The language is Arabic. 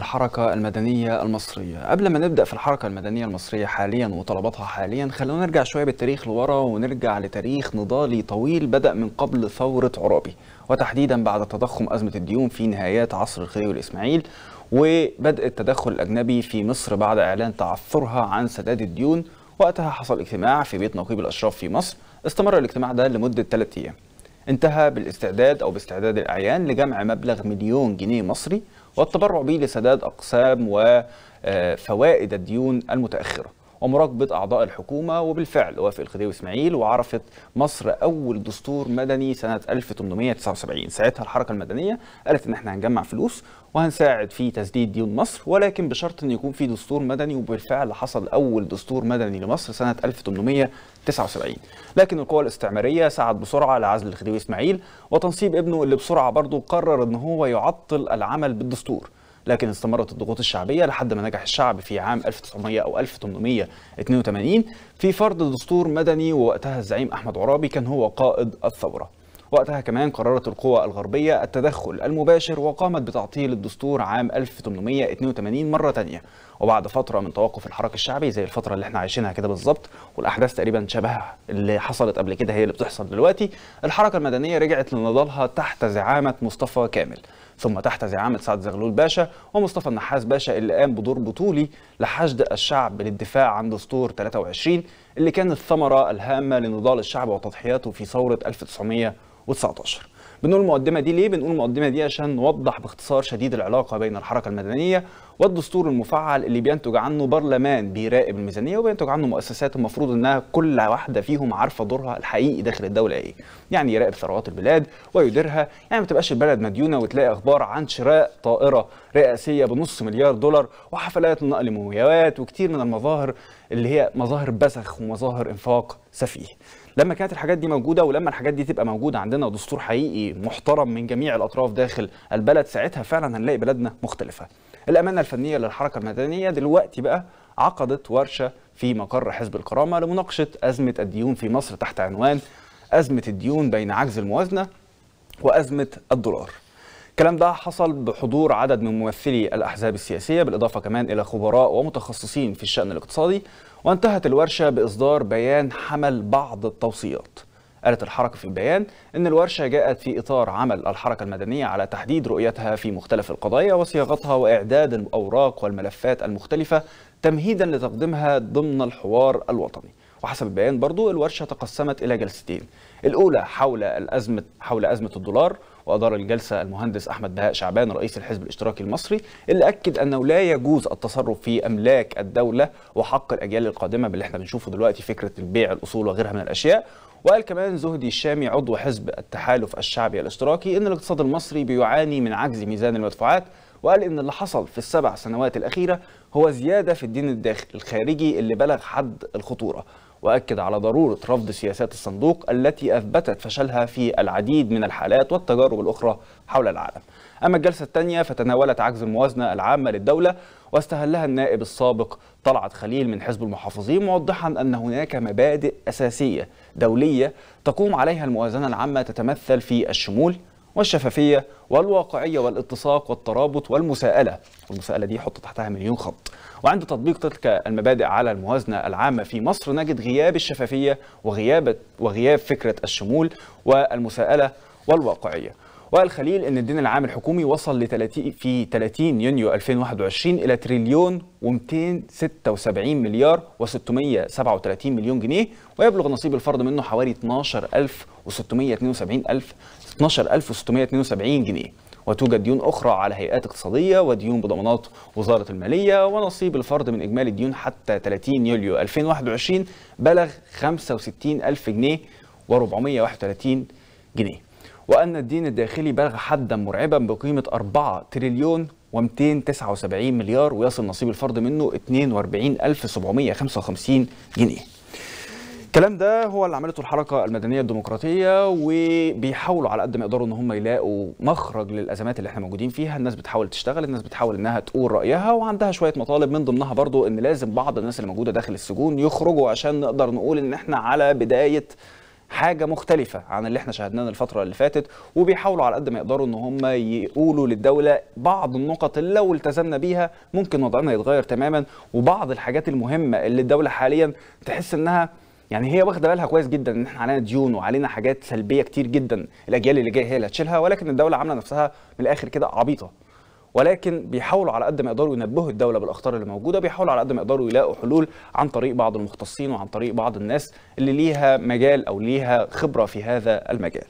الحركة المدنية المصرية قبل ما نبدأ في الحركة المدنية المصرية حاليا وطلباتها حاليا خلونا نرجع شوية بالتاريخ لورا ونرجع لتاريخ نضالي طويل بدأ من قبل ثورة عرابي وتحديدا بعد تضخم أزمة الديون في نهايات عصر الخديوي الإسماعيل وبدء التدخل الأجنبي في مصر بعد إعلان تعثرها عن سداد الديون وقتها حصل اجتماع في بيت نقيب الأشراف في مصر استمر الاجتماع ده لمدة 3 أيام انتهى بالاستعداد أو باستعداد الأعيان لجمع مبلغ مليون جنيه مصري والتبرع به لسداد أقسام وفوائد الديون المتأخرة ومراقبة أعضاء الحكومة وبالفعل وافق الخديوي إسماعيل وعرفت مصر أول دستور مدني سنة 1879 ساعتها الحركة المدنية قالت إن إحنا هنجمع فلوس وهنساعد في تسديد ديون مصر ولكن بشرط إن يكون في دستور مدني وبالفعل حصل أول دستور مدني لمصر سنة 1879 لكن القوى الاستعمارية سعت بسرعة لعزل الخديوي إسماعيل وتنصيب ابنه اللي بسرعة برضه قرر إن هو يعطل العمل بالدستور لكن استمرت الضغوط الشعبية لحد ما نجح الشعب في عام 1900 أو 1882 في فرض دستور مدني ووقتها الزعيم أحمد عرابي كان هو قائد الثورة وقتها كمان قررت القوى الغربية التدخل المباشر وقامت بتعطيل الدستور عام 1882 مرة تانية وبعد فتره من توقف الحراك الشعبي زي الفتره اللي احنا عايشينها كده بالظبط والاحداث تقريبا شبه اللي حصلت قبل كده هي اللي بتحصل دلوقتي الحركه المدنيه رجعت لنضالها تحت زعامه مصطفى كامل ثم تحت زعامة سعد زغلول باشا ومصطفى النحاس باشا اللي قام بدور بطولي لحشد الشعب للدفاع عن دستور 23 اللي كان الثمرة الهامة لنضال الشعب وتضحياته في ثورة 1919 بنقول المقدمه دي ليه بنقول المقدمه دي عشان نوضح باختصار شديد العلاقه بين الحركه المدنيه والدستور المفعل اللي بينتج عنه برلمان بيراقب الميزانيه وبينتج عنه مؤسسات المفروض انها كل واحده فيهم عارفه دورها الحقيقي داخل الدوله ايه يعني يراقب ثروات البلاد ويديرها يعني ما تبقاش البلد مديونه وتلاقي اخبار عن شراء طائره رئاسيه بنص مليار دولار وحفلات نقل مومياوات وكتير من المظاهر اللي هي مظاهر بسخ ومظاهر انفاق سفيه لما كانت الحاجات دي موجوده ولما الحاجات دي تبقى موجوده عندنا دستور حقيقي محترم من جميع الاطراف داخل البلد ساعتها فعلا هنلاقي بلدنا مختلفه الامانه الفنيه للحركه المدنيه دلوقتي بقى عقدت ورشه في مقر حزب الكرامه لمناقشه ازمه الديون في مصر تحت عنوان ازمه الديون بين عجز الموازنه وازمه الدولار الكلام ده حصل بحضور عدد من ممثلي الأحزاب السياسية بالإضافة كمان إلى خبراء ومتخصصين في الشأن الاقتصادي وانتهت الورشة بإصدار بيان حمل بعض التوصيات قالت الحركة في البيان أن الورشة جاءت في إطار عمل الحركة المدنية على تحديد رؤيتها في مختلف القضايا وصياغتها وإعداد الأوراق والملفات المختلفة تمهيدا لتقديمها ضمن الحوار الوطني وحسب البيان برضو الورشة تقسمت إلى جلستين الأولى حول الأزمة, حول أزمة الدولار وأدار الجلسة المهندس أحمد بهاء شعبان رئيس الحزب الاشتراكي المصري اللي أكد أنه لا يجوز التصرف في أملاك الدولة وحق الأجيال القادمة باللي احنا بنشوفه دلوقتي فكرة البيع الأصول وغيرها من الأشياء وقال كمان زهدي الشامي عضو حزب التحالف الشعبي الاشتراكي ان الاقتصاد المصري بيعاني من عجز ميزان المدفوعات وقال ان اللي حصل في السبع سنوات الاخيره هو زياده في الدين الداخل الخارجي اللي بلغ حد الخطوره واكد على ضروره رفض سياسات الصندوق التي اثبتت فشلها في العديد من الحالات والتجارب الاخرى حول العالم. اما الجلسه الثانيه فتناولت عجز الموازنه العامه للدوله واستهلها النائب السابق طلعت خليل من حزب المحافظين موضحا ان هناك مبادئ اساسيه دوليه تقوم عليها الموازنه العامه تتمثل في الشمول والشفافية والواقعية والاتساق والترابط والمساءلة المساءلة دي حط تحتها مليون خط وعند تطبيق تلك المبادئ على الموازنة العامة في مصر نجد غياب الشفافية وغياب, وغياب فكرة الشمول والمساءلة والواقعية وقال خليل ان الدين العام الحكومي وصل ل 30 في 30 يونيو 2021 الى تريليون و276 مليار و637 مليون جنيه ويبلغ نصيب الفرد منه حوالي 12672 الف 12672 جنيه وتوجد ديون أخرى على هيئات اقتصادية وديون بضمانات وزارة المالية ونصيب الفرد من إجمالي الديون حتى 30 يوليو 2021 بلغ 65000 جنيه و431 جنيه وأن الدين الداخلي بلغ حدا مرعبا بقيمة 4 تريليون و279 مليار ويصل نصيب الفرد منه 42755 جنيه الكلام ده هو اللي عملته الحركه المدنيه الديمقراطيه وبيحاولوا على قد ما يقدروا ان هم يلاقوا مخرج للازمات اللي احنا موجودين فيها الناس بتحاول تشتغل الناس بتحاول انها تقول رايها وعندها شويه مطالب من ضمنها برضو ان لازم بعض الناس اللي موجوده داخل السجون يخرجوا عشان نقدر نقول ان احنا على بدايه حاجه مختلفه عن اللي احنا شاهدناه الفتره اللي فاتت وبيحاولوا على قد ما يقدروا ان هم يقولوا للدوله بعض النقط اللي لو التزمنا بيها ممكن وضعنا يتغير تماما وبعض الحاجات المهمه اللي الدوله حاليا تحس انها يعني هي واخده بالها كويس جدا ان احنا علينا ديون وعلينا حاجات سلبيه كتير جدا الاجيال اللي جايه هي اللي هتشيلها ولكن الدوله عامله نفسها من الاخر كده عبيطه ولكن بيحاولوا على قد ما يقدروا ينبهوا الدوله بالاخطار اللي موجوده بيحاولوا على قد ما يقدروا يلاقوا حلول عن طريق بعض المختصين وعن طريق بعض الناس اللي ليها مجال او ليها خبره في هذا المجال